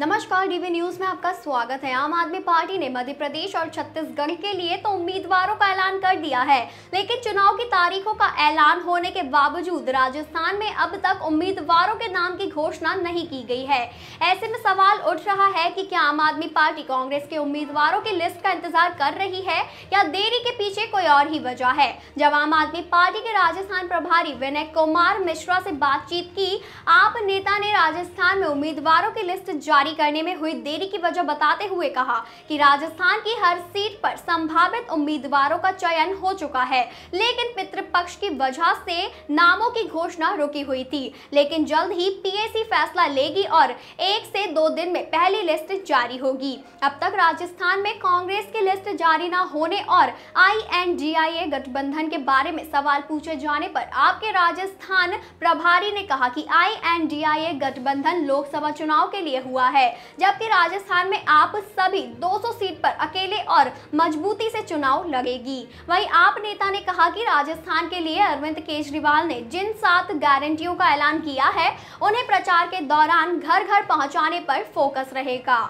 नमस्कार DV news में आपका स्वागत है आम आदमी पार्टी ने मध्य प्रदेश और छत्तीसगढ़ के लिए तो उम्मीदवारों का ऐलान कर दिया है लेकिन चुनाव की तारीखों का ऐलान होने के बावजूद राजस्थान में अब तक उम्मीदवारों के नाम की घोषणा नहीं की गई है ऐसे में सवाल उठ रहा है कि क्या आम आदमी पार्टी कांग्रेस के उम्मीदवारों की लिस्ट का इंतजार कर रही है या देरी के पीछे कोई और ही वजह है जब आम आदमी पार्टी के राजस्थान प्रभारी विनय कुमार मिश्रा से बातचीत की आप नेता ने राजस्थान में उम्मीदवारों की लिस्ट जारी जारी करने में हुई देरी की वजह बताते हुए कहा कि राजस्थान की हर सीट पर संभावित उम्मीदवारों का चयन हो चुका है लेकिन पितृपक्ष की वजह से नामों की घोषणा रुकी हुई थी लेकिन जल्द ही पीएसी फैसला लेगी और एक से दो दिन में पहली लिस्ट जारी होगी अब तक राजस्थान में कांग्रेस की लिस्ट जारी न होने और आई गठबंधन के बारे में सवाल पूछे जाने पर आपके राजस्थान प्रभारी ने कहा कि आई गठबंधन लोकसभा चुनाव के लिए हुआ है है जबकि राजस्थान में आप सभी 200 सीट पर अकेले और मजबूती से चुनाव लगेगी वहीं आप नेता ने कहा कि राजस्थान के लिए अरविंद केजरीवाल ने जिन सात गारंटियों का ऐलान किया है उन्हें प्रचार के दौरान घर घर पहुँचाने पर फोकस रहेगा